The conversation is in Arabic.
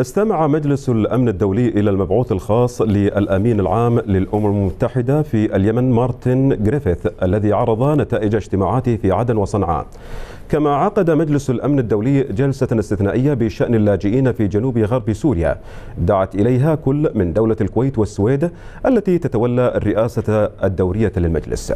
استمع مجلس الأمن الدولي إلى المبعوث الخاص للأمين العام للأمم المتحدة في اليمن مارتن جريفيث الذي عرض نتائج اجتماعاته في عدن وصنعاء كما عقد مجلس الأمن الدولي جلسة استثنائية بشأن اللاجئين في جنوب غرب سوريا دعت إليها كل من دولة الكويت والسويد التي تتولى الرئاسة الدورية للمجلس